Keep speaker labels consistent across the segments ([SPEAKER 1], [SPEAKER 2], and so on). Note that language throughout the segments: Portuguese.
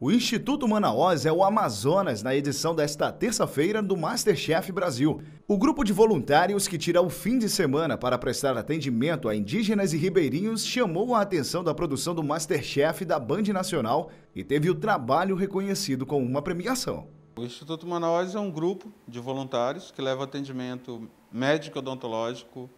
[SPEAKER 1] O Instituto Manaus é o Amazonas na edição desta terça-feira do Masterchef Brasil. O grupo de voluntários que tira o fim de semana para prestar atendimento a indígenas e ribeirinhos chamou a atenção da produção do Masterchef da Band Nacional e teve o trabalho reconhecido com uma premiação.
[SPEAKER 2] O Instituto Manaus é um grupo de voluntários que leva atendimento médico odontológico,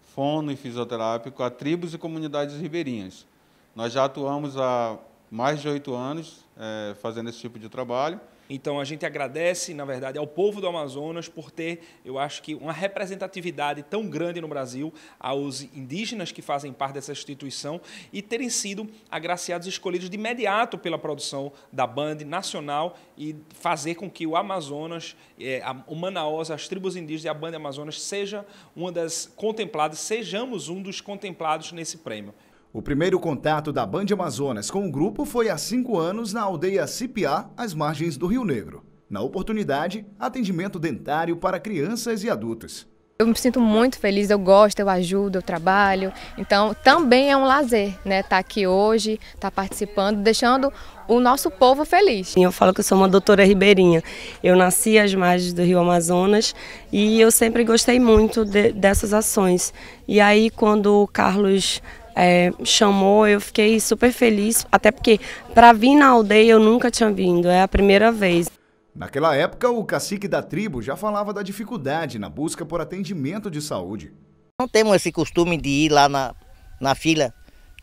[SPEAKER 2] fono e fisioterápico a tribos e comunidades ribeirinhas. Nós já atuamos há mais de oito anos é, fazendo esse tipo de trabalho. Então a gente agradece, na verdade, ao povo do Amazonas por
[SPEAKER 3] ter, eu acho que, uma representatividade tão grande no Brasil, aos indígenas que fazem parte dessa instituição e terem sido agraciados escolhidos de imediato pela produção da Band nacional e fazer com que o Amazonas, é, o Manaus, as tribos indígenas e a Band Amazonas seja uma das contempladas, sejamos um dos contemplados nesse prêmio.
[SPEAKER 1] O primeiro contato da Band Amazonas com o grupo foi há cinco anos na aldeia Cipiá, às margens do Rio Negro. Na oportunidade, atendimento dentário para
[SPEAKER 4] crianças e adultos. Eu me sinto muito feliz, eu gosto, eu ajudo, eu trabalho. Então, também é um lazer, né? Estar tá aqui hoje, estar tá participando, deixando o nosso povo feliz. Eu falo que eu sou uma doutora ribeirinha. Eu nasci às margens do Rio Amazonas e eu sempre gostei muito de, dessas ações. E aí, quando o Carlos é, chamou, eu fiquei super feliz, até porque para vir na aldeia eu nunca tinha vindo, é a primeira vez.
[SPEAKER 1] Naquela época, o cacique da tribo já falava da dificuldade na busca por atendimento de saúde.
[SPEAKER 5] Não temos esse costume de ir lá na, na fila,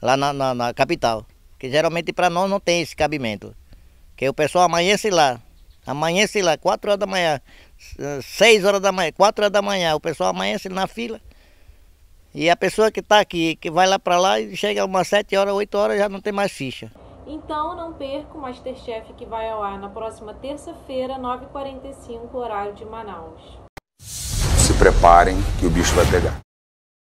[SPEAKER 5] lá na, na, na capital, que geralmente para nós não tem esse cabimento. Que o pessoal amanhece lá, amanhece lá, 4 horas da manhã, 6 horas da manhã, 4 horas da manhã, o pessoal amanhece na fila e a pessoa que está aqui, que vai lá para lá e chega umas 7 horas, 8 horas, já não tem mais ficha. Então não perca o
[SPEAKER 4] Masterchef que vai ao ar na próxima terça-feira, 9h45, horário de Manaus.
[SPEAKER 2] Se preparem que o bicho vai pegar.